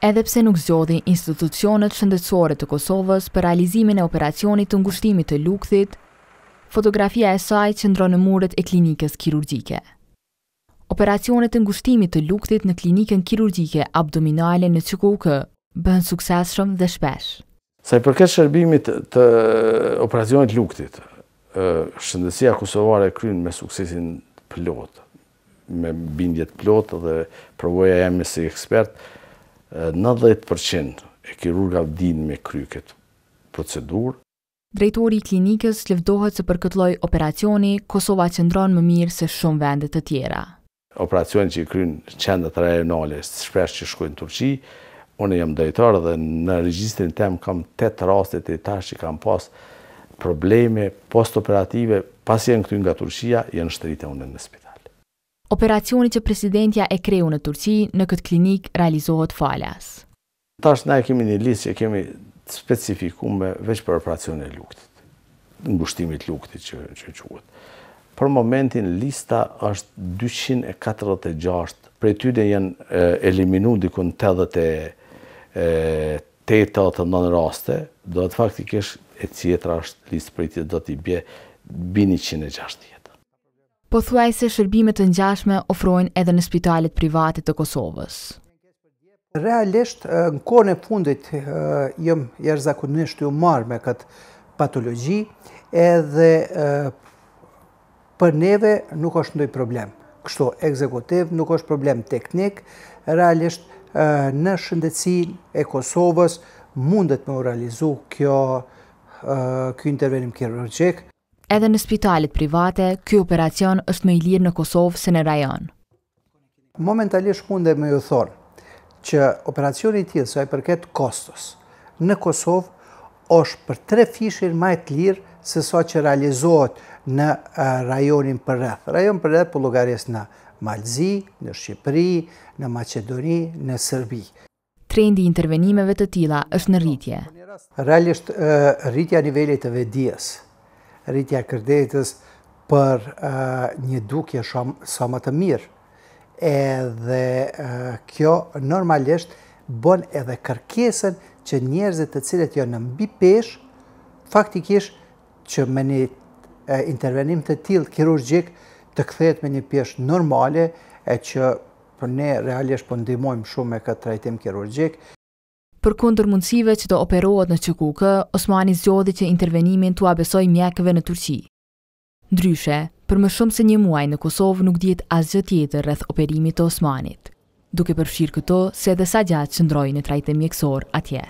Edhepse nuk zgjodhi institucionet shëndetësore të Kosovës për realizimin e operacionit të ngushtimit të lukthit, fotografia e saj që ndronë në muret e klinikës kirurgjike. Operacionit të ngushtimit të lukthit në klinikën kirurgjike abdominale në QKUK bëhen sukses shumë dhe shpesh. Sa i përket shërbimit të operacionit lukthit, shëndetsia Kosovare e krynë me suksesin plot, me bindjet plotë dhe provoja jemi si ekspert, 90% e kirurgat din me kry këtë procedur. Drejtori i klinikës lëvdohet se për këtë lloj operacioni Kosova qëndron më mirë se shumë vende të tjera. Operacioni që i kryen qendrat rajonale shpesh që shkojnë në Turqi, unë jam drejtor dhe në regjistrin tem kam 8 raste të tash që kam pas probleme postoperative pasi janë këtë nga Turqia, janë shtritë unë në spital operacioni që presidentja e kreu në Turqi në këtë klinik realizohet falas. Tash ne kemi një listë që kemi specifikuar me veç për operacionin e luftit, ngushtimit të luftit që që quhet. Për momentin lista është 246, prej tyre janë eliminuar diku 8-9 raste, do të faktikisht e cjetra është listë i tyre do të bje bini 160 po thuaj se shërbimet të njashme ofrojnë edhe në spitalet private të Kosovës. Realisht, në kone e fundit, jëmë jërë zakonisht ju marrë me këtë patologi, edhe për neve nuk është ndoj problem. Kështu ekzekutiv, nuk është problem teknik, realisht në shëndecin e Kosovës mundet me u realizu kjo kjo intervenim kirurgjikë, Edhe në spitalit private, kjo operacion është me i lirë në Kosovë se në rajon. Momentalisht mund dhe me ju thonë që operacionit tjilë saj përket kostos, në Kosovë është për tre fishin majt lirë se sa që realizohet në rajonin për rrëth. Rajon për rrëth për po lugares në Malzi, në Shqipëri, në Macedoni, në Sërbi. Trendi intervenimeve të tila është në rritje. Realisht rritja nivellit të vedijës rritja kërdetës për një dukje sa më të mirë. Edhe kjo normalisht bën edhe kërkesën që njerëzit të cilët jo në mbi pesh, faktikish që me një intervenim të tilë kirurgjik të këthet me një pesh normale e që për ne realisht për po ndimojmë shumë me këtë trajtim kirurgjik, Për kundër mundësive që të operohet në Qëkukë, Osmani zjodhi që intervenimin të abesoj mjekëve në Turqi. Ndryshe, për më shumë se një muaj në Kosovë nuk djetë asgjë tjetër rrëth operimit të Osmanit, duke përfshirë këto se edhe sa gjatë që ndrojë në trajte mjekësor atje.